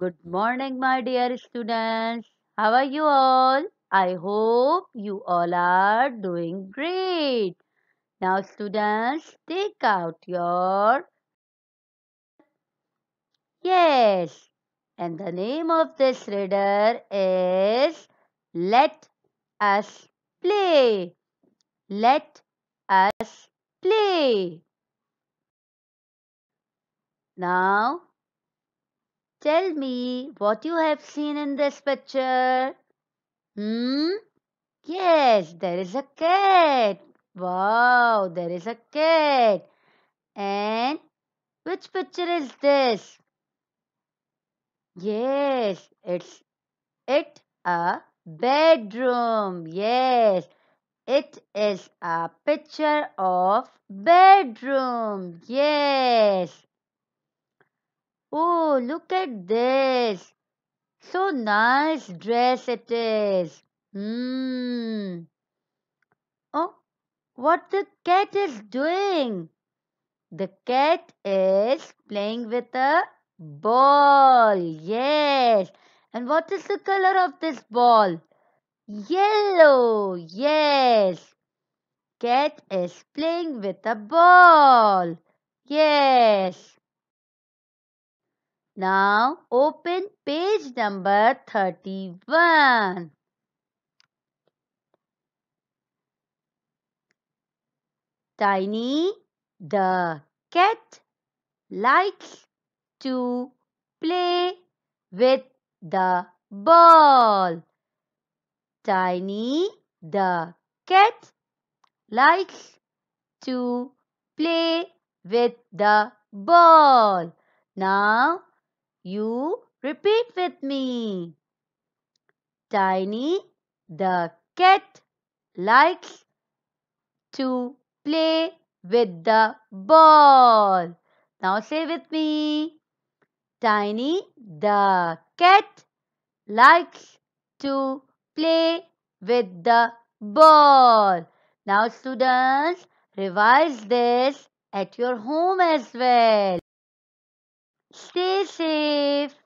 Good morning, my dear students. How are you all? I hope you all are doing great. Now, students, take out your. Yes. And the name of this reader is Let Us Play. Let Us Play. Now, Tell me what you have seen in this picture. Hmm? Yes, there is a cat. Wow, there is a cat. And which picture is this? Yes, it's it a bedroom. Yes, it is a picture of bedroom. Yes. Oh, look at this. So nice dress it is. Hmm. Oh, what the cat is doing? The cat is playing with a ball. Yes. And what is the color of this ball? Yellow. Yes. Cat is playing with a ball. Yes. Now open page number 31. Tiny the cat likes to play with the ball. Tiny the cat likes to play with the ball. Now you repeat with me. Tiny the cat likes to play with the ball. Now say with me. Tiny the cat likes to play with the ball. Now students, revise this at your home as well. Stay safe.